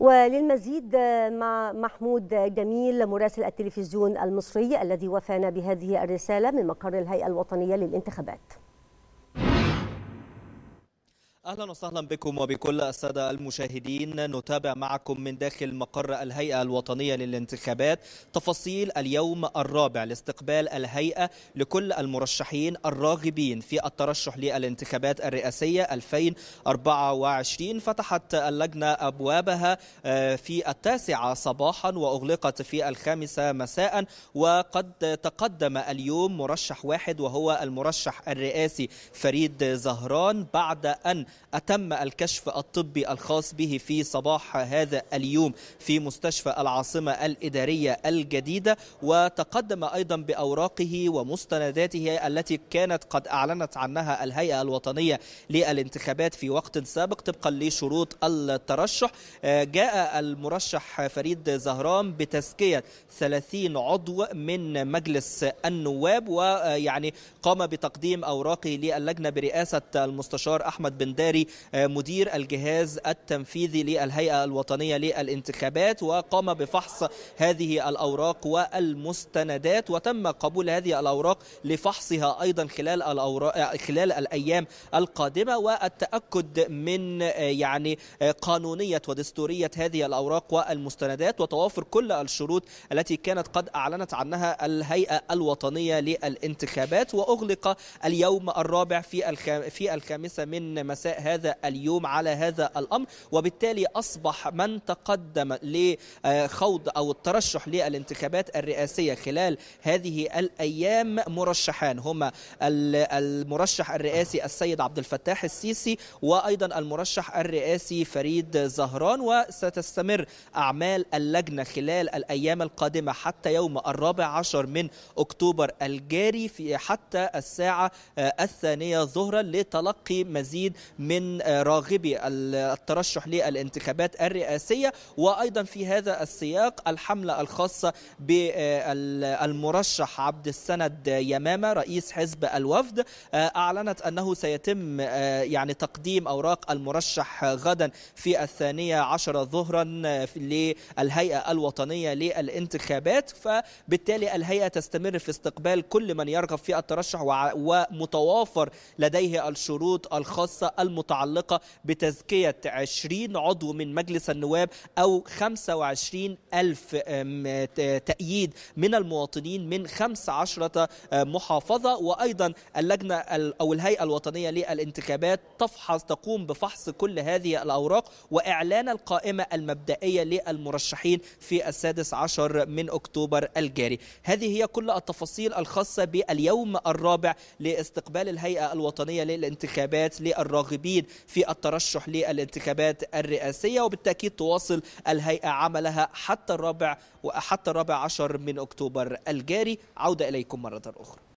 وللمزيد مع محمود جميل مراسل التلفزيون المصري الذي وفانا بهذه الرسالة من مقر الهيئة الوطنية للانتخابات اهلا وسهلا بكم وبكل الساده المشاهدين نتابع معكم من داخل مقر الهيئه الوطنيه للانتخابات تفاصيل اليوم الرابع لاستقبال الهيئه لكل المرشحين الراغبين في الترشح للانتخابات الرئاسيه 2024 فتحت اللجنه ابوابها آه، في التاسعه صباحا واغلقت في الخامسه مساء وقد تقدم اليوم مرشح واحد وهو المرشح الرئاسي فريد زهران بعد ان أتم الكشف الطبي الخاص به في صباح هذا اليوم في مستشفى العاصمة الإدارية الجديدة وتقدم أيضا بأوراقه ومستنداته التي كانت قد أعلنت عنها الهيئة الوطنية للانتخابات في وقت سابق طبقا لشروط الترشح جاء المرشح فريد زهران بتزكية 30 عضو من مجلس النواب ويعني قام بتقديم أوراقه للجنة برئاسة المستشار أحمد بن داي الجباري آه، مدير الجهاز التنفيذي للهيئة الوطنية للانتخابات وقام بفحص هذه الأوراق والمستندات وتم قبول هذه الأوراق لفحصها أيضا خلال الأوراق آه، خلال الأيام القادمة والتأكد من آه، يعني قانونية ودستورية هذه الأوراق والمستندات وتوافر كل الشروط التي كانت قد أعلنت عنها الهيئة الوطنية للانتخابات وأغلق اليوم الرابع في في الخامسة من مساء هذا اليوم على هذا الأمر وبالتالي أصبح من تقدم لخوض آه، أو الترشح للانتخابات الرئاسية خلال هذه الأيام مرشحان هما المرشح الرئاسي السيد عبد الفتاح السيسي وأيضا المرشح الرئاسي فريد زهران وستستمر أعمال اللجنة خلال الأيام القادمة حتى يوم الرابع عشر من أكتوبر الجاري في حتى الساعة آه، الثانية ظهرا لتلقي مزيد من آه، راغبي الترشح للانتخابات الرئاسية وأيضا في هذا السياق الحملة الخاصة بالمرشح آه، عبد السند يمامة رئيس حزب الوفد آه، أعلنت أنه سيتم يعني تقديم أوراق المرشح غدا في الثانية عشر ظهرا للهيئة الوطنية للانتخابات فبالتالي الهيئة تستمر في استقبال كل من يرغب في الترشح ومتوافر لديه الشروط الخاصة الم المتعلقة بتزكية 20 عضو من مجلس النواب أو 25 ألف تأييد من المواطنين من 15 محافظة وأيضا اللجنة أو الهيئة الوطنية للانتخابات تفحص تقوم بفحص كل هذه الأوراق وإعلان القائمة المبدئية للمرشحين في السادس عشر من أكتوبر الجاري هذه هي كل التفاصيل الخاصة باليوم الرابع لاستقبال الهيئة الوطنية للانتخابات للراغبين المراقبين في الترشح للانتخابات الرئاسية وبالتأكيد تواصل الهيئة عملها حتى الرابع وحتى الرابع عشر من أكتوبر الجاري عودة إليكم مرة أخرى